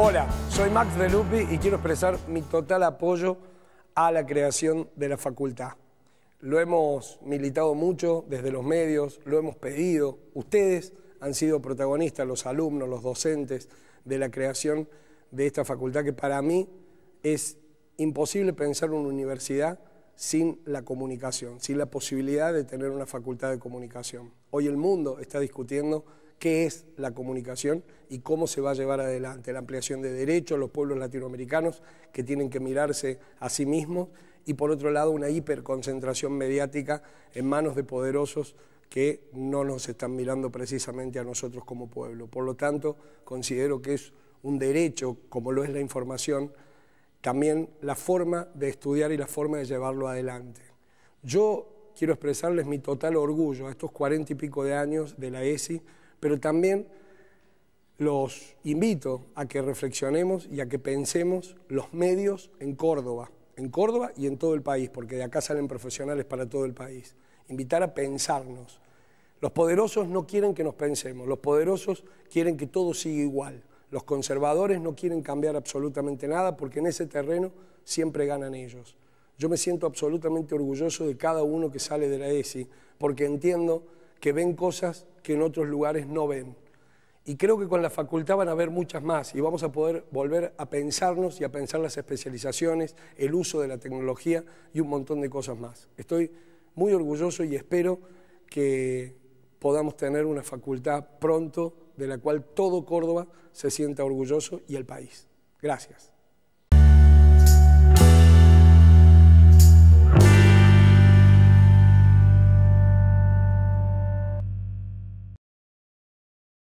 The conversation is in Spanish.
Hola, soy Max de Lupi y quiero expresar mi total apoyo a la creación de la facultad. Lo hemos militado mucho desde los medios, lo hemos pedido. Ustedes han sido protagonistas, los alumnos, los docentes, de la creación de esta facultad, que para mí es imposible pensar una universidad sin la comunicación, sin la posibilidad de tener una facultad de comunicación. Hoy el mundo está discutiendo qué es la comunicación y cómo se va a llevar adelante la ampliación de derechos, a los pueblos latinoamericanos que tienen que mirarse a sí mismos y por otro lado una hiperconcentración mediática en manos de poderosos que no nos están mirando precisamente a nosotros como pueblo. Por lo tanto, considero que es un derecho, como lo es la información, también la forma de estudiar y la forma de llevarlo adelante. Yo quiero expresarles mi total orgullo a estos cuarenta y pico de años de la ESI pero también los invito a que reflexionemos y a que pensemos los medios en Córdoba, en Córdoba y en todo el país, porque de acá salen profesionales para todo el país. Invitar a pensarnos. Los poderosos no quieren que nos pensemos, los poderosos quieren que todo siga igual. Los conservadores no quieren cambiar absolutamente nada porque en ese terreno siempre ganan ellos. Yo me siento absolutamente orgulloso de cada uno que sale de la ESI porque entiendo que ven cosas que en otros lugares no ven. Y creo que con la facultad van a haber muchas más y vamos a poder volver a pensarnos y a pensar las especializaciones, el uso de la tecnología y un montón de cosas más. Estoy muy orgulloso y espero que podamos tener una facultad pronto de la cual todo Córdoba se sienta orgulloso y el país. Gracias.